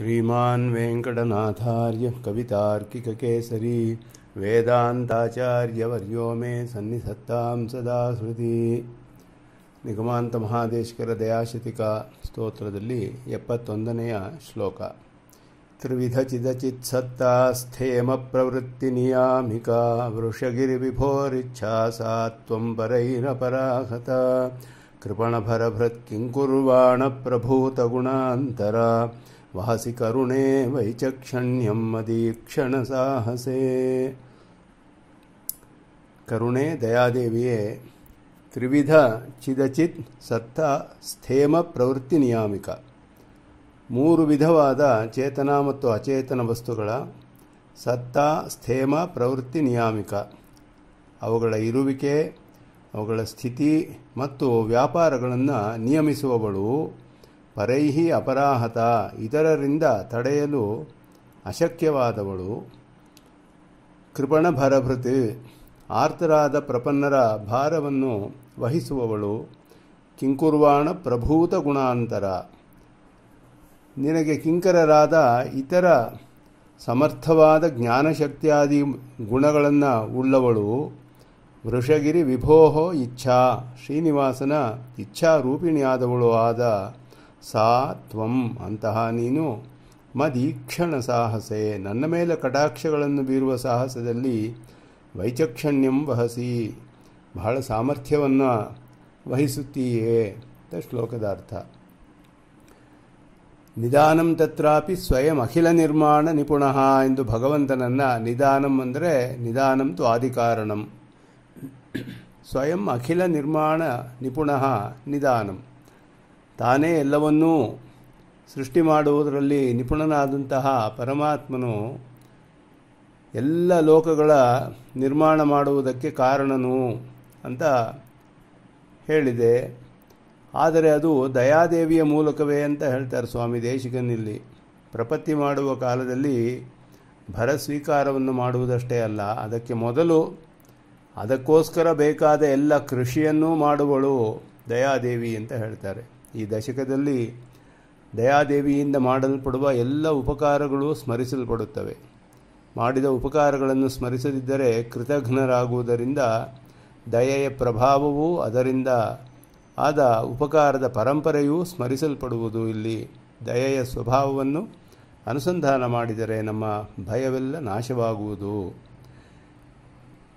श्रीमान वेंकटानाथ आर्य कवि तारिकिक केसरी वेदांता आचार्य वरयोमे सन्निसत्ताम सदा स्मृति निकुमान्त महादेशकर दयाशितिका स्तोत्रದಲ್ಲಿ 71ನೇಯ ಶ್ಲೋಕ வித ಚಿದ ಚಿತ್ತಾಸ್ಥೇಮ ಪ್ರವೃತ್ತಿನಿಯಾಮಿಕಾ ವೃಷಗಿರಿ ವಿಭೋರಿಚ್ಛಾ ಸಾತ್ವಂ ಬರೈನ ಪರಹತ ಕೃಪಣಭರ ಭಕ್ತ ಕಿಂ ಕುರ್ವಾಣ ಪ್ರಭೋ ತ ಗುಣಾಂತರ ವಾಸಿ ಕರುಣೆ ಅದೀಕ್ಷಣ ಸಾಹಸೇ ಕರುಣೆ ದಯಾದೇವಿಯೇ ತ್ರಿವಿಧ ಚಿದಚಿತ್ ಸತ್ತ ಸ್ಥೇಮ ಪ್ರವೃತ್ತಿ ನಿಯಾಮಿಕ ಮೂರು ವಿಧವಾದ ಚೇತನ ಮತ್ತು ಅಚೇತನ ವಸ್ತುಗಳ ಸತ್ತ ಸ್ಥೇಮ ಪ್ರವೃತ್ತಿ ನಿಯಾಮಿಕ ಅವುಗಳ ಇರುವಿಕೆ ಅವುಗಳ ಸ್ಥಿತಿ ಮತ್ತು ವ್ಯಾಪಾರಗಳನ್ನು ನಿಯಮಿಸುವವಳು ಪರೈಹಿ ಅಪರಾಹತ ಇತರರಿಂದ ತಡೆಯಲು ಅಶಕ್ಯವಾದವಳು ಕೃಪಣಭರಭೃತಿ ಆರ್ತರಾದ ಪ್ರಪನ್ನರ ಭಾರವನ್ನು ವಹಿಸುವವಳು ಕಿಂಕುರ್ವಾಣ ಪ್ರಭೂತ ಗುಣಾಂತರ ನಿನಗೆ ಕಿಂಕರರಾದ ಇತರ ಸಮರ್ಥವಾದ ಜ್ಞಾನಶಕ್ತಿಯಾದಿ ಗುಣಗಳನ್ನು ಉಳ್ಳವಳು ವೃಷಗಿರಿ ವಿಭೋಹೋ ಇಚ್ಛಾ ಶ್ರೀನಿವಾಸನ ಇಚ್ಛಾರೂಪಿಣಿಯಾದವಳು ಆದ ಸಾ ತ್ವಂ ಅಂತಹ ನೀನು ಮದೀಕ್ಷಣ ಸಾಹಸೆ ನನ್ನ ಮೇಲೆ ಕಟಾಕ್ಷಗಳನ್ನು ಬೀರುವ ಸಾಹಸದಲ್ಲಿ ವೈಚಕ್ಷಣ್ಯಂ ವಹಸಿ ಬಹಳ ಸಾಮರ್ಥ್ಯವನ್ನು ವಹಿಸುತ್ತೀಯೇ ಅಂತ ಶ್ಲೋಕದ ಅರ್ಥ ನಿಧಾನಂ ತತ್ರಾಪಿ ಸ್ವಯಂ ಅಖಿಲ ನಿರ್ಮಾಣ ನಿಪುಣ ಎಂದು ಭಗವಂತನನ್ನು ನಿಧಾನಂ ಅಂದರೆ ನಿಧಾನಂ ತು ಆದಿಕಾರಣಂ ಸ್ವಯಂ ಅಖಿಲ ನಿರ್ಮಾಣ ನಿಪುಣ ನಿಧಾನಂ ತಾನೇ ಎಲ್ಲವನ್ನೂ ಸೃಷ್ಟಿ ಮಾಡುವುದರಲ್ಲಿ ನಿಪುಣನಾದಂತಹ ಪರಮಾತ್ಮನು ಎಲ್ಲ ಲೋಕಗಳ ನಿರ್ಮಾಣ ಮಾಡುವುದಕ್ಕೆ ಕಾರಣನು ಅಂತ ಹೇಳಿದೆ ಆದರೆ ಅದು ದಯಾದೇವಿಯ ಮೂಲಕವೇ ಅಂತ ಹೇಳ್ತಾರೆ ಸ್ವಾಮಿ ದೇಶಿಕನಲ್ಲಿ ಪ್ರಪತ್ತಿ ಮಾಡುವ ಕಾಲದಲ್ಲಿ ಭರ ಸ್ವೀಕಾರವನ್ನು ಮಾಡುವುದಷ್ಟೇ ಅಲ್ಲ ಅದಕ್ಕೆ ಮೊದಲು ಅದಕ್ಕೋಸ್ಕರ ಬೇಕಾದ ಎಲ್ಲ ಕೃಷಿಯನ್ನೂ ಮಾಡುವಳು ದಯಾದೇವಿ ಅಂತ ಹೇಳ್ತಾರೆ ಈ ದಶಕದಲ್ಲಿ ದಯಾದೇವಿಯಿಂದ ಮಾಡಲ್ಪಡುವ ಎಲ್ಲ ಉಪಕಾರಗಳು ಸ್ಮರಿಸಲ್ಪಡುತ್ತವೆ ಮಾಡಿದ ಉಪಕಾರಗಳನ್ನು ಸ್ಮರಿಸದಿದ್ದರೆ ಕೃತಘ್ನರಾಗುವುದರಿಂದ ದಯೆಯ ಪ್ರಭಾವವೂ ಅದರಿಂದ ಆದ ಉಪಕಾರದ ಪರಂಪರೆಯೂ ಸ್ಮರಿಸಲ್ಪಡುವುದು ಇಲ್ಲಿ ದಯೆಯ ಸ್ವಭಾವವನ್ನು ಅನುಸಂಧಾನ ಮಾಡಿದರೆ ನಮ್ಮ ಭಯವೆಲ್ಲ ನಾಶವಾಗುವುದು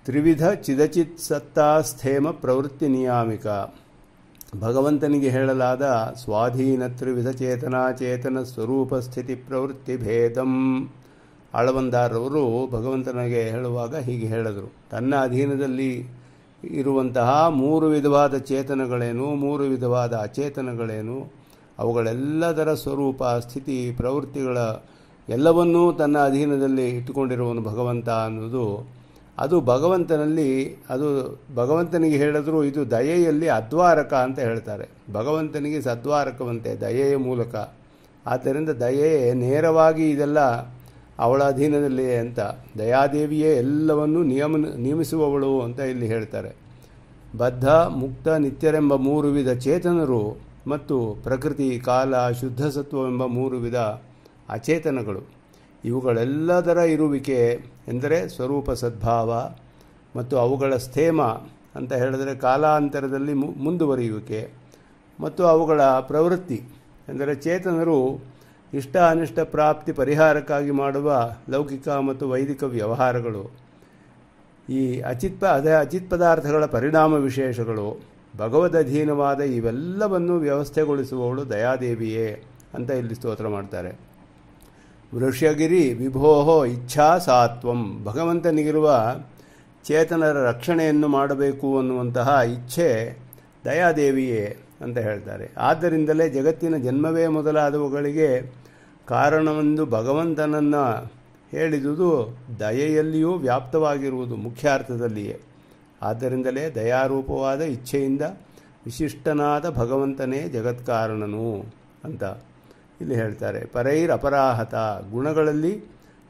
ತ್ರಿವಿಧ ಚಿದಚಿತ್ ಸತ್ತಾಸ್ಥೇಮ ಪ್ರವೃತ್ತಿ ನಿಯಾಮಿಕ ಭಗವಂತನಿಗೆ ಹೇಳಲಾದ ಸ್ವಾಧೀನ ತ್ರಿವಿಧ ಸ್ವರೂಪ ಸ್ಥಿತಿ ಪ್ರವೃತ್ತಿ ಭೇದಂ ಆಳವಂದಾರವರು ಭಗವಂತನಿಗೆ ಹೇಳುವಾಗ ಹೀಗೆ ಹೇಳಿದರು ತನ್ನ ಅಧೀನದಲ್ಲಿ ಇರುವಂತಹ ಮೂರು ವಿಧವಾದ ಚೇತನಗಳೇನು ಮೂರು ವಿಧವಾದ ಅಚೇತನಗಳೇನು ಅವುಗಳೆಲ್ಲದರ ಸ್ವರೂಪ ಸ್ಥಿತಿ ಪ್ರವೃತ್ತಿಗಳ ಎಲ್ಲವನ್ನೂ ತನ್ನ ಅಧೀನದಲ್ಲಿ ಇಟ್ಟುಕೊಂಡಿರುವನು ಭಗವಂತ ಅನ್ನೋದು ಅದು ಭಗವಂತನಲ್ಲಿ ಅದು ಭಗವಂತನಿಗೆ ಹೇಳಿದ್ರು ಇದು ದಯೆಯಲ್ಲಿ ಅದ್ವಾರಕ ಅಂತ ಹೇಳ್ತಾರೆ ಭಗವಂತನಿಗೆ ಸದ್ವಾರಕವಂತೆ ದಯೆಯ ಮೂಲಕ ಆದ್ದರಿಂದ ದಯೆಯೇ ನೇರವಾಗಿ ಇದೆಲ್ಲ ಅವಳ ಅಧೀನದಲ್ಲಿಯೇ ಅಂತ ದಯಾದೇವಿಯೇ ಎಲ್ಲವನ್ನೂ ನಿಯಮ ನಿಯಮಿಸುವವಳು ಅಂತ ಇಲ್ಲಿ ಹೇಳ್ತಾರೆ ಬದ್ಧ ಮುಕ್ತ ನಿತ್ಯರೆಂಬ ಮೂರು ವಿಧ ಚೇತನರು ಮತ್ತು ಪ್ರಕೃತಿ ಕಾಲ ಶುದ್ಧ ಸತ್ವವೆಂಬ ಮೂರು ವಿಧ ಅಚೇತನಗಳು ಇವುಗಳೆಲ್ಲದರ ಇರುವಿಕೆ ಎಂದರೆ ಸ್ವರೂಪ ಸದ್ಭಾವ ಮತ್ತು ಅವುಗಳ ಸ್ಥೇಮ ಅಂತ ಹೇಳಿದರೆ ಕಾಲಾಂತರದಲ್ಲಿ ಮುಂದುವರಿಯುವಿಕೆ ಮತ್ತು ಅವುಗಳ ಪ್ರವೃತ್ತಿ ಎಂದರೆ ಚೇತನರು ಇಷ್ಟ ಅನಿಷ್ಟ ಪ್ರಾಪ್ತಿ ಪರಿಹಾರಕ್ಕಾಗಿ ಮಾಡುವ ಲೌಕಿಕ ಮತ್ತು ವೈದಿಕ ವ್ಯವಹಾರಗಳು ಈ ಅಚಿತ್ ಅದೇ ಅಚಿತ್ ಪದಾರ್ಥಗಳ ಪರಿಣಾಮ ವಿಶೇಷಗಳು ಭಗವದ್ ಅಧೀನವಾದ ಇವೆಲ್ಲವನ್ನು ವ್ಯವಸ್ಥೆಗೊಳಿಸುವವಳು ದಯಾದೇವಿಯೇ ಅಂತ ಇಲ್ಲಿ ಸ್ತೋತ್ರ ಮಾಡ್ತಾರೆ ವೃಷಗಿರಿ ವಿಭೋಹೋ ಇಚ್ಛಾ ಸಾತ್ವಂ ಭಗವಂತನಿಗಿರುವ ಚೇತನರ ರಕ್ಷಣೆಯನ್ನು ಮಾಡಬೇಕು ಅನ್ನುವಂತಹ ಇಚ್ಛೆ ದಯಾದೇವಿಯೇ ಅಂತ ಹೇಳ್ತಾರೆ ಆದ್ದರಿಂದಲೇ ಜಗತ್ತಿನ ಜನ್ಮವೇ ಮೊದಲಾದವುಗಳಿಗೆ ಕಾರಣವೆಂದು ಭಗವಂತನನ್ನು ಹೇಳಿದುದು ದಯೆಯಲ್ಲಿಯೂ ವ್ಯಾಪ್ತವಾಗಿರುವುದು ಮುಖ್ಯಾರ್ಥದಲ್ಲಿಯೇ ಆದ್ದರಿಂದಲೇ ದಯಾರೂಪವಾದ ಇಚ್ಛೆಯಿಂದ ವಿಶಿಷ್ಟನಾದ ಭಗವಂತನೇ ಜಗತ್ಕಾರಣನು ಅಂತ ಇಲ್ಲಿ ಹೇಳ್ತಾರೆ ಪರೈರ್ ಅಪರಾಹತ ಗುಣಗಳಲ್ಲಿ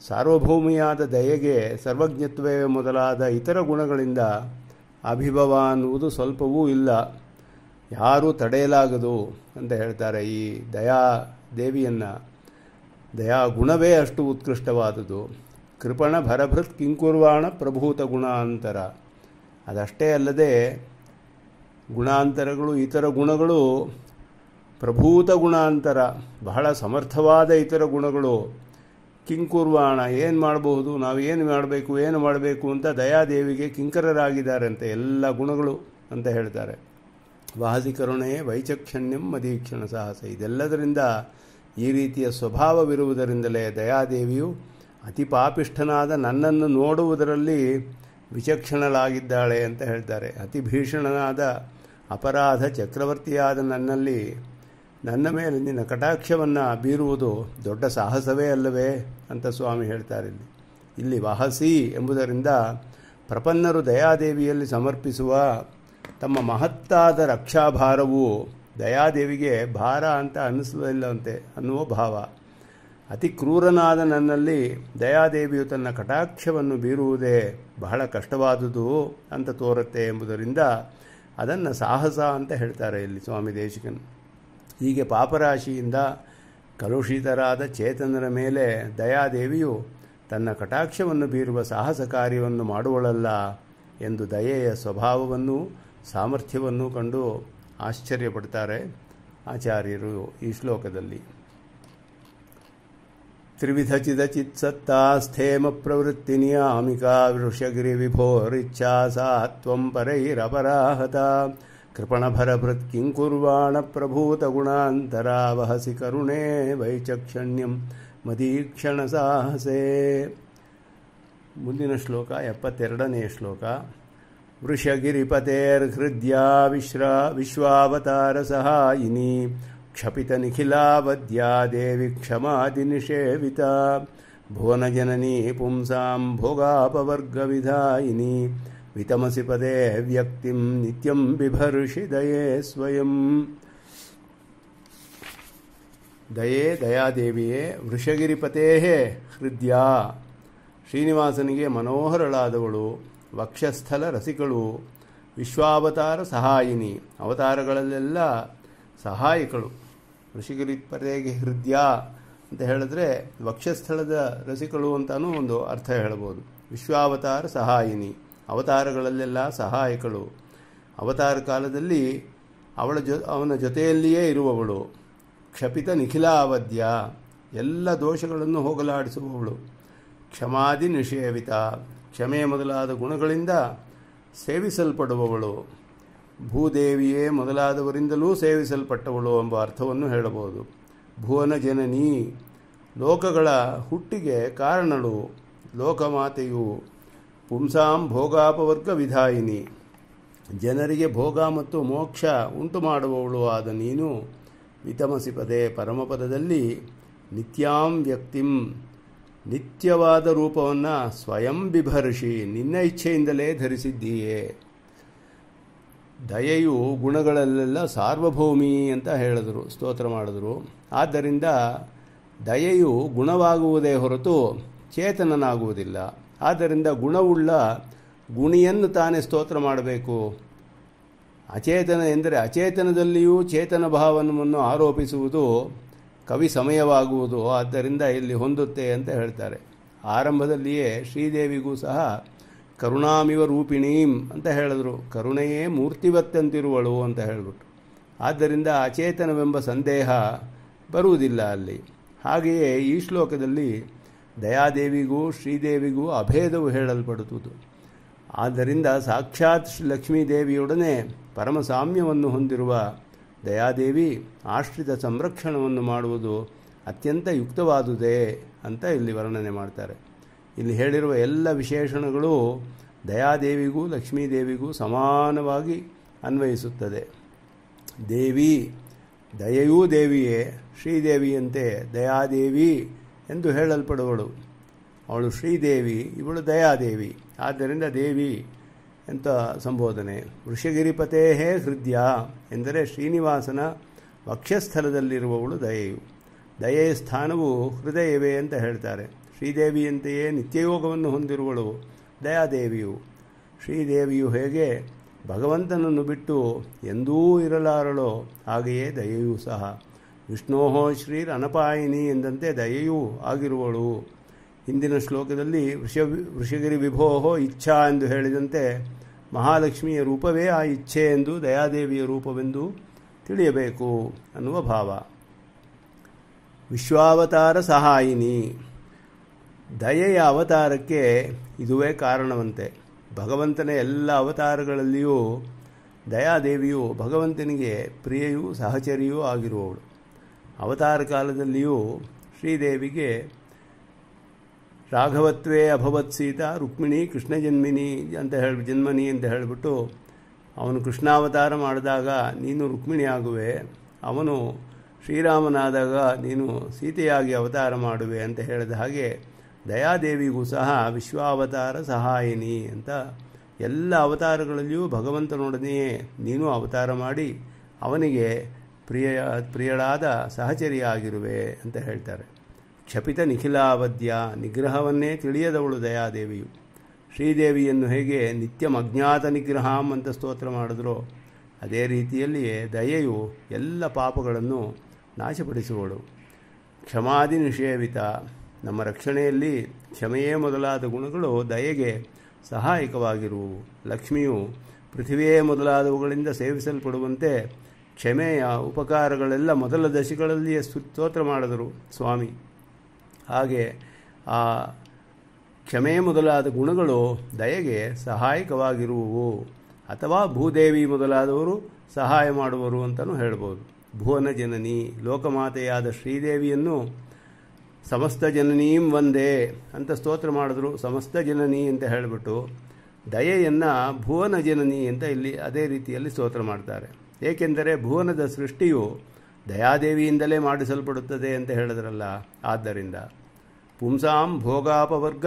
ಸಾರ್ವಭೌಮಿಯಾದ ದಯೆಗೆ ಸರ್ವಜ್ಞತ್ವವೇ ಮೊದಲಾದ ಇತರ ಗುಣಗಳಿಂದ ಅಭಿಭವ ಅನ್ನುವುದು ಸ್ವಲ್ಪವೂ ಇಲ್ಲ ಯಾರೂ ತಡೆಯಲಾಗದು ಅಂತ ಹೇಳ್ತಾರೆ ಈ ದಯಾ ದೇವಿಯನ್ನು ದಯಾ ಗುಣವೇ ಅಷ್ಟು ಉತ್ಕೃಷ್ಟವಾದುದು ಕೃಪಣ ಭರಭೃತ್ ಕಿಂಕುರ್ವಾಣ ಪ್ರಭೂತ ಗುಣಾಂತರ ಅದಷ್ಟೇ ಅಲ್ಲದೆ ಗುಣಾಂತರಗಳು ಇತರ ಗುಣಗಳು ಪ್ರಭೂತ ಗುಣಾಂತರ ಬಹಳ ಸಮರ್ಥವಾದ ಇತರ ಗುಣಗಳು ಕಿಂಕುರ್ವಾಣ ಏನು ಮಾಡಬಹುದು ನಾವು ಏನು ಮಾಡಬೇಕು ಏನು ಮಾಡಬೇಕು ಅಂತ ದಯಾದೇವಿಗೆ ಕಿಂಕರರಾಗಿದ್ದಾರೆ ಅಂತ ಎಲ್ಲ ಗುಣಗಳು ಅಂತ ಹೇಳ್ತಾರೆ ವಾಹಸಿ ಕರುಣೆ ವೈಚಕ್ಷಣ್ಯಂ ಮದೀಕ್ಷಣ ಸಾಹಸ ಇದೆಲ್ಲದರಿಂದ ಈ ರೀತಿಯ ಸ್ವಭಾವವಿರುವುದರಿಂದಲೇ ದಯಾದೇವಿಯು ಅತಿ ಪಾಪಿಷ್ಠನಾದ ನನ್ನನ್ನು ನೋಡುವುದರಲ್ಲಿ ವಿಚಕ್ಷಣಳಾಗಿದ್ದಾಳೆ ಅಂತ ಹೇಳ್ತಾರೆ ಅತಿ ಭೀಷಣನಾದ ಅಪರಾಧ ಚಕ್ರವರ್ತಿಯಾದ ನನ್ನಲ್ಲಿ ನನ್ನ ಮೇಲೆ ನಿನ್ನ ಕಟಾಕ್ಷವನ್ನು ಬೀರುವುದು ದೊಡ್ಡ ಸಾಹಸವೇ ಅಲ್ಲವೇ ಅಂತ ಸ್ವಾಮಿ ಹೇಳ್ತಾರೆ ಇಲ್ಲಿ ಇಲ್ಲಿ ವಹಸಿ ಎಂಬುದರಿಂದ ಪ್ರಪನ್ನರು ದಯಾದೇವಿಯಲ್ಲಿ ಸಮರ್ಪಿಸುವ ತಮ್ಮ ಮಹತ್ತಾದ ರಕ್ಷಾಭಾರವು ದಯಾದೇವಿಗೆ ಭಾರ ಅಂತ ಅನ್ನಿಸಲಿಲ್ಲವಂತೆ ಅನ್ನುವ ಭಾವ ಅತಿ ಕ್ರೂರನಾದ ನನ್ನಲ್ಲಿ ದಯಾದೇವಿಯು ತನ್ನ ಕಟಾಕ್ಷವನ್ನು ಬೀರುವುದೇ ಬಹಳ ಕಷ್ಟವಾದುದು ಅಂತ ತೋರುತ್ತೆ ಎಂಬುದರಿಂದ ಅದನ್ನು ಸಾಹಸ ಅಂತ ಹೇಳ್ತಾರೆ ಇಲ್ಲಿ ಸ್ವಾಮಿ ದೇಶಿಕನ್ ಹೀಗೆ ಪಾಪರಾಶಿಯಿಂದ ಕಲುಷಿತರಾದ ಚೇತನರ ಮೇಲೆ ದಯಾದೇವಿಯು ತನ್ನ ಕಟಾಕ್ಷವನ್ನು ಬೀರುವ ಸಾಹಸ ಕಾರ್ಯವನ್ನು ಮಾಡುವಳಲ್ಲ ಎಂದು ದಯೆಯ ಸ್ವಭಾವವನ್ನು ಸಾಮರ್ಥ್ಯವನ್ನು ಕಂಡು ಆಶ್ಚರ್ಯಪಡ್ತಾರೆ ಆಚಾರ್ಯರು ಈ ಶ್ಲೋಕದಲ್ಲಿ ತ್ರಿವಿಧ ತ್ರಿವಿಧಚಿದಚಿತ್ಸತ್ತಾ ಸ್ಥೇಮ ಪ್ರವೃತ್ತಿ ನಿಯಾಮಿಕಾ ವೃಷಗಿರಿ ವಿಭೋರಿಚ್ಛಾ ಸಾ ತ್ವಂ कृपणभरभृत् किम् कुर्वाणप्रभूतगुणान्तरावहसि करुणे वैचक्षण्यं मदीक्षणसाहसे क्षण्यम् श्लोक मुदिनश्लोके श्लोका वृषगिरिपतेर्हृद्या विश्वावतारसहायिनी क्षपितनिखिलावद्या देवि क्षमादिनिषेविता भुवनजननी पुंसाम् भोगापवर्गविधायिनी ವಿತಮಸಿ ಪದೇ ವ್ಯಕ್ತಿ ನಿತ್ಯಂ ಸ್ವಯಂ ದಯೆ ಸ್ವಯಂ ದಯೇ ದಯಾದೇವಿಯೇ ವೃಷಗಿರಿಪತೇ ಹೃದಯ ಶ್ರೀನಿವಾಸನಿಗೆ ಮನೋಹರಳಾದವಳು ವಕ್ಷಸ್ಥಲ ರಸಿಕಳು ವಿಶ್ವಾವತಾರ ಸಹಾಯಿನಿ ಅವತಾರಗಳಲ್ಲೆಲ್ಲ ಸಹಾಯಕಳು ಋಷಿಗಿರಿಪತೆಗೆ ಹೃದಯ ಅಂತ ಹೇಳಿದ್ರೆ ವಕ್ಷಸ್ಥಳದ ರಸಿಕಳು ಅಂತಲೂ ಒಂದು ಅರ್ಥ ಹೇಳ್ಬೋದು ವಿಶ್ವಾವತಾರ ಸಹಾಯಿನಿ ಅವತಾರಗಳಲ್ಲೆಲ್ಲ ಸಹಾಯಕಳು ಅವತಾರ ಕಾಲದಲ್ಲಿ ಅವಳ ಜೊ ಅವನ ಜೊತೆಯಲ್ಲಿಯೇ ಇರುವವಳು ಕ್ಷಪಿತ ನಿಖಿಲಾವಧ್ಯ ಎಲ್ಲ ದೋಷಗಳನ್ನು ಹೋಗಲಾಡಿಸುವವಳು ಕ್ಷಮಾದಿ ನಿಷೇವಿತ ಕ್ಷಮೆ ಮೊದಲಾದ ಗುಣಗಳಿಂದ ಸೇವಿಸಲ್ಪಡುವವಳು ಭೂದೇವಿಯೇ ಮೊದಲಾದವರಿಂದಲೂ ಸೇವಿಸಲ್ಪಟ್ಟವಳು ಎಂಬ ಅರ್ಥವನ್ನು ಹೇಳಬಹುದು ಭುವನ ಜನನೀ ಲೋಕಗಳ ಹುಟ್ಟಿಗೆ ಕಾರಣಳು ಲೋಕಮಾತೆಯು ಪುಂಸಾಂ ಭೋಗಾಪವರ್ಗ ವಿಧಾಯಿನಿ ಜನರಿಗೆ ಭೋಗ ಮತ್ತು ಮೋಕ್ಷ ಉಂಟು ಮಾಡುವವಳು ಆದ ನೀನು ವಿತಮಸಿ ಪದೇ ಪರಮಪದದಲ್ಲಿ ನಿತ್ಯಾಂ ವ್ಯಕ್ತಿಂ ನಿತ್ಯವಾದ ರೂಪವನ್ನು ಸ್ವಯಂ ಬಿಭರ್ಷಿ ನಿನ್ನ ಇಚ್ಛೆಯಿಂದಲೇ ಧರಿಸಿದ್ದೀಯೇ ದಯೆಯು ಗುಣಗಳಲ್ಲೆಲ್ಲ ಸಾರ್ವಭೌಮಿ ಅಂತ ಹೇಳಿದರು ಸ್ತೋತ್ರ ಮಾಡಿದರು ಆದ್ದರಿಂದ ದಯೆಯು ಗುಣವಾಗುವುದೇ ಹೊರತು ಚೇತನನಾಗುವುದಿಲ್ಲ ಆದ್ದರಿಂದ ಗುಣವುಳ್ಳ ಗುಣಿಯನ್ನು ತಾನೇ ಸ್ತೋತ್ರ ಮಾಡಬೇಕು ಅಚೇತನ ಎಂದರೆ ಅಚೇತನದಲ್ಲಿಯೂ ಚೇತನ ಭಾವವನ್ನು ಆರೋಪಿಸುವುದು ಕವಿ ಸಮಯವಾಗುವುದು ಆದ್ದರಿಂದ ಇಲ್ಲಿ ಹೊಂದುತ್ತೆ ಅಂತ ಹೇಳ್ತಾರೆ ಆರಂಭದಲ್ಲಿಯೇ ಶ್ರೀದೇವಿಗೂ ಸಹ ಕರುಣಾಮಿವ ರೂಪಿಣೀಂ ಅಂತ ಹೇಳಿದ್ರು ಕರುಣೆಯೇ ಮೂರ್ತಿವತ್ತಂತಿರುವಳು ಅಂತ ಹೇಳಿಬಿಟ್ಟು ಆದ್ದರಿಂದ ಅಚೇತನವೆಂಬ ಸಂದೇಹ ಬರುವುದಿಲ್ಲ ಅಲ್ಲಿ ಹಾಗೆಯೇ ಈ ಶ್ಲೋಕದಲ್ಲಿ ದಯಾದೇವಿಗೂ ಶ್ರೀದೇವಿಗೂ ಅಭೇದವು ಹೇಳಲ್ಪಡುತ್ತದೆ ಆದ್ದರಿಂದ ಸಾಕ್ಷಾತ್ ಲಕ್ಷ್ಮೀದೇವಿಯೊಡನೆ ಪರಮಸಾಮ್ಯವನ್ನು ಹೊಂದಿರುವ ದಯಾದೇವಿ ಆಶ್ರಿತ ಸಂರಕ್ಷಣವನ್ನು ಮಾಡುವುದು ಅತ್ಯಂತ ಯುಕ್ತವಾದುದೇ ಅಂತ ಇಲ್ಲಿ ವರ್ಣನೆ ಮಾಡ್ತಾರೆ ಇಲ್ಲಿ ಹೇಳಿರುವ ಎಲ್ಲ ವಿಶೇಷಣಗಳು ದಯಾದೇವಿಗೂ ಲಕ್ಷ್ಮೀದೇವಿಗೂ ಸಮಾನವಾಗಿ ಅನ್ವಯಿಸುತ್ತದೆ ದೇವಿ ದಯೆಯೂ ದೇವಿಯೇ ಶ್ರೀದೇವಿಯಂತೆ ದಯಾದೇವಿ ಎಂದು ಹೇಳಲ್ಪಡುವಳು ಅವಳು ಶ್ರೀದೇವಿ ಇವಳು ದಯಾದೇವಿ ಆದ್ದರಿಂದ ದೇವಿ ಅಂತ ಸಂಬೋಧನೆ ವೃಷಗಿರಿಪತೇಹೇ ಹೃದಯ ಎಂದರೆ ಶ್ರೀನಿವಾಸನ ವಕ್ಷಸ್ಥಲದಲ್ಲಿರುವವಳು ದಯೆಯು ದಯೆಯ ಸ್ಥಾನವು ಹೃದಯವೇ ಅಂತ ಹೇಳ್ತಾರೆ ಶ್ರೀದೇವಿಯಂತೆಯೇ ನಿತ್ಯಯೋಗವನ್ನು ಹೊಂದಿರುವಳು ದಯಾದೇವಿಯು ಶ್ರೀದೇವಿಯು ಹೇಗೆ ಭಗವಂತನನ್ನು ಬಿಟ್ಟು ಎಂದೂ ಇರಲಾರಳೋ ಹಾಗೆಯೇ ದಯೆಯೂ ಸಹ ವಿಷ್ಣೋಃ ಅನಪಾಯಿನಿ ಎಂದಂತೆ ದಯೆಯೂ ಆಗಿರುವಳು ಹಿಂದಿನ ಶ್ಲೋಕದಲ್ಲಿ ವೃಷ ವೃಷಗಿರಿ ವಿಭೋಹೋ ಇಚ್ಛಾ ಎಂದು ಹೇಳಿದಂತೆ ಮಹಾಲಕ್ಷ್ಮಿಯ ರೂಪವೇ ಆ ಇಚ್ಛೆ ಎಂದು ದಯಾದೇವಿಯ ರೂಪವೆಂದು ತಿಳಿಯಬೇಕು ಅನ್ನುವ ಭಾವ ವಿಶ್ವಾವತಾರ ಸಹಾಯಿನಿ ದಯೆಯ ಅವತಾರಕ್ಕೆ ಇದುವೇ ಕಾರಣವಂತೆ ಭಗವಂತನ ಎಲ್ಲ ಅವತಾರಗಳಲ್ಲಿಯೂ ದಯಾದೇವಿಯು ಭಗವಂತನಿಗೆ ಪ್ರಿಯೆಯೂ ಸಹಚರಿಯೂ ಆಗಿರುವವಳು ಅವತಾರ ಕಾಲದಲ್ಲಿಯೂ ಶ್ರೀದೇವಿಗೆ ರಾಘವತ್ವೇ ಅಭವತ್ ಸೀತಾ ರುಕ್ಮಿಣಿ ಕೃಷ್ಣ ಜನ್ಮಿನಿ ಅಂತ ಹೇಳಿ ಜನ್ಮನಿ ಅಂತ ಹೇಳಿಬಿಟ್ಟು ಅವನು ಕೃಷ್ಣಾವತಾರ ಮಾಡಿದಾಗ ನೀನು ರುಕ್ಮಿಣಿ ಆಗುವೆ ಅವನು ಶ್ರೀರಾಮನಾದಾಗ ನೀನು ಸೀತೆಯಾಗಿ ಅವತಾರ ಮಾಡುವೆ ಅಂತ ಹೇಳಿದ ಹಾಗೆ ದಯಾದೇವಿಗೂ ಸಹ ವಿಶ್ವಾವತಾರ ಸಹಾಯಿನಿ ಅಂತ ಎಲ್ಲ ಅವತಾರಗಳಲ್ಲಿಯೂ ಭಗವಂತನೊಡನೆಯೇ ನೀನು ಅವತಾರ ಮಾಡಿ ಅವನಿಗೆ ಪ್ರಿಯ ಪ್ರಿಯಳಾದ ಸಹಚರಿಯಾಗಿರುವೆ ಅಂತ ಹೇಳ್ತಾರೆ ಕ್ಷಪಿತ ನಿಖಿಲಾವಧ್ಯ ನಿಗ್ರಹವನ್ನೇ ತಿಳಿಯದವಳು ದಯಾದೇವಿಯು ಶ್ರೀದೇವಿಯನ್ನು ಹೇಗೆ ನಿತ್ಯಂ ಅಜ್ಞಾತ ನಿಗ್ರಹಂ ಅಂತ ಸ್ತೋತ್ರ ಮಾಡಿದ್ರೋ ಅದೇ ರೀತಿಯಲ್ಲಿಯೇ ದಯೆಯು ಎಲ್ಲ ಪಾಪಗಳನ್ನು ನಾಶಪಡಿಸುವಳು ಕ್ಷಮಾದಿ ನಿಷೇವಿತ ನಮ್ಮ ರಕ್ಷಣೆಯಲ್ಲಿ ಕ್ಷಮೆಯೇ ಮೊದಲಾದ ಗುಣಗಳು ದಯೆಗೆ ಸಹಾಯಕವಾಗಿರುವು ಲಕ್ಷ್ಮಿಯು ಪೃಥಿವಿಯೇ ಮೊದಲಾದವುಗಳಿಂದ ಸೇವಿಸಲ್ಪಡುವಂತೆ ಕ್ಷಮೆಯ ಉಪಕಾರಗಳೆಲ್ಲ ಮೊದಲ ದಶೆಗಳಲ್ಲಿಯೇ ಸ್ತೋತ್ರ ಮಾಡಿದರು ಸ್ವಾಮಿ ಹಾಗೆ ಆ ಕ್ಷಮೆ ಮೊದಲಾದ ಗುಣಗಳು ದಯೆಗೆ ಸಹಾಯಕವಾಗಿರುವವು ಅಥವಾ ಭೂದೇವಿ ಮೊದಲಾದವರು ಸಹಾಯ ಮಾಡುವರು ಅಂತಲೂ ಹೇಳ್ಬೋದು ಭುವನ ಜನನಿ ಲೋಕಮಾತೆಯಾದ ಶ್ರೀದೇವಿಯನ್ನು ಸಮಸ್ತ ಜನನೀಂ ಒಂದೇ ಅಂತ ಸ್ತೋತ್ರ ಮಾಡಿದ್ರು ಸಮಸ್ತ ಜನನಿ ಅಂತ ಹೇಳಿಬಿಟ್ಟು ದಯೆಯನ್ನು ಭುವನ ಜನನಿ ಅಂತ ಇಲ್ಲಿ ಅದೇ ರೀತಿಯಲ್ಲಿ ಸ್ತೋತ್ರ ಮಾಡ್ತಾರೆ ಏಕೆಂದರೆ ಭುವನದ ಸೃಷ್ಟಿಯು ದಯಾದೇವಿಯಿಂದಲೇ ಮಾಡಿಸಲ್ಪಡುತ್ತದೆ ಅಂತ ಹೇಳಿದ್ರಲ್ಲ ಆದ್ದರಿಂದ ಪುಂಸಾಂ ಭೋಗಾಪವರ್ಗ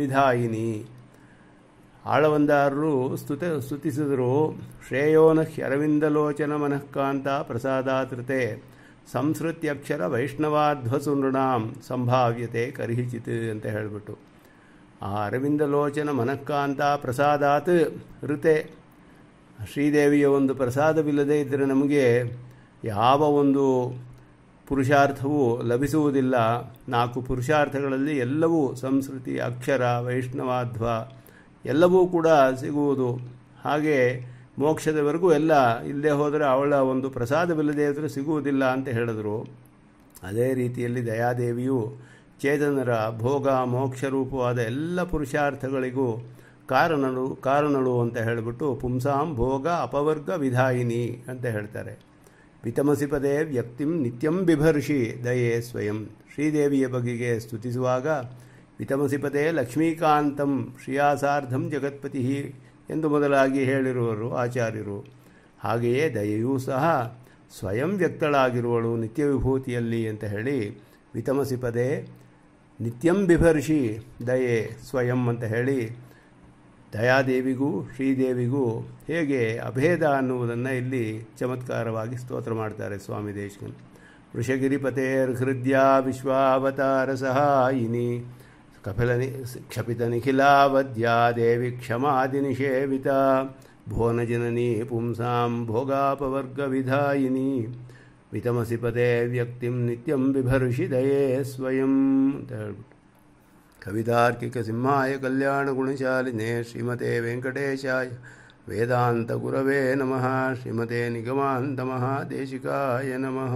ವಿಧಾಯಿನಿ ಆಳವಂದಾರರು ಸ್ತುತ ಸ್ತುತಿಸಿದರು ಶ್ರೇಯೋನ ಶರವಿಂದಲೋಚನ ಮನಃಕಾಂತ ಪ್ರಸಾದಾತೃತೆ ಸಂಸ್ಕೃತ್ಯಕ್ಷರ ವೈಷ್ಣವಾಧ್ವಸುನೃಣಾಂ ಸಂಭಾವ್ಯತೆ ಕರಿಹಿಚಿತ್ ಅಂತ ಹೇಳಿಬಿಟ್ಟು ಆ ಅರವಿಂದಲೋಚನ ಮನಃಕಾಂತ ಪ್ರಸಾದಾತ್ ಋತೆ ಶ್ರೀದೇವಿಯ ಒಂದು ಪ್ರಸಾದವಿಲ್ಲದೆ ಇದ್ದರೆ ನಮಗೆ ಯಾವ ಒಂದು ಪುರುಷಾರ್ಥವೂ ಲಭಿಸುವುದಿಲ್ಲ ನಾಲ್ಕು ಪುರುಷಾರ್ಥಗಳಲ್ಲಿ ಎಲ್ಲವೂ ಸಂಸ್ಕೃತಿ ಅಕ್ಷರ ವೈಷ್ಣವಾಧ್ವ ಎಲ್ಲವೂ ಕೂಡ ಸಿಗುವುದು ಹಾಗೆ ಮೋಕ್ಷದವರೆಗೂ ಎಲ್ಲ ಇಲ್ಲದೆ ಹೋದರೆ ಅವಳ ಒಂದು ಪ್ರಸಾದವಿಲ್ಲದೆ ಇದ್ದರೆ ಸಿಗುವುದಿಲ್ಲ ಅಂತ ಹೇಳಿದರು ಅದೇ ರೀತಿಯಲ್ಲಿ ದಯಾದೇವಿಯು ಚೇತನರ ಭೋಗ ಮೋಕ್ಷ ರೂಪವಾದ ಎಲ್ಲ ಪುರುಷಾರ್ಥಗಳಿಗೂ ಕಾರಣಳು ಕಾರಣಳು ಅಂತ ಹೇಳಿಬಿಟ್ಟು ಪುಂಸಾಂ ಭೋಗ ಅಪವರ್ಗ ವಿಧಾಯಿನಿ ಅಂತ ಹೇಳ್ತಾರೆ ಪಿತಮಸಿ ಪದೇ ವ್ಯಕ್ತಿಂ ನಿತ್ಯಂ ಬಿಭರ್ಷಿ ದಯೆ ಸ್ವಯಂ ಶ್ರೀದೇವಿಯ ಬಗೆಗೆ ಸ್ತುತಿಸುವಾಗ ಪಿತಮಸಿ ಪದೇ ಲಕ್ಷ್ಮೀಕಾಂತಂ ಶ್ರೀಯಾಸಾರ್ಧಂ ಜಗತ್ಪತಿ ಎಂದು ಮೊದಲಾಗಿ ಹೇಳಿರುವರು ಆಚಾರ್ಯರು ಹಾಗೆಯೇ ದಯೆಯೂ ಸಹ ಸ್ವಯಂ ವ್ಯಕ್ತಳಾಗಿರುವಳು ನಿತ್ಯ ವಿಭೂತಿಯಲ್ಲಿ ಅಂತ ಹೇಳಿ ವಿತಮಸಿ ಪದೇ ನಿತ್ಯಂ ಬಿಭರ್ಷಿ ದಯೆ ಸ್ವಯಂ ಅಂತ ಹೇಳಿ ದಯಾದೇವಿಗೂ ಶ್ರೀದೇವಿಗೂ ಹೇಗೆ ಅಭೇದ ಅನ್ನುವುದನ್ನು ಇಲ್ಲಿ ಚಮತ್ಕಾರವಾಗಿ ಸ್ತೋತ್ರ ಮಾಡ್ತಾರೆ ಸ್ವಾಮಿ ದೇಶಕನ್ ಹೃದಯ ವಿಶ್ವಾವತಾರ ಸಹಾಯಿನಿ ಕಪಿಲ ಕ್ಷಪಿತ ನಿಖಿಲಾವದ್ಯಾ ದೇವಿ ಕ್ಷಮಾದಿ ನಿಷೇವಿತ ಭುವನಜನನಿ ಪುಂಸಾಂ ಭೋಗಾಪವರ್ಗ ವಿಧಾಯಿನಿ ವಿತಮಸಿ ಪದೇ ವ್ಯಕ್ತಿಂ ನಿತ್ಯಂ ಬಿಭರ್ಷಿದಯೇ ಸ್ವಯಂ ಅಂತ ಹೇಳ್ಬಿಟ್ಟು कविताकिक सिंहाय कल्याणगुणशालिने श्रीमते वेङ्कटेशाय वेदान्तगुरवे नमः श्रीमते निगमान्तमहादेशिकाय नमः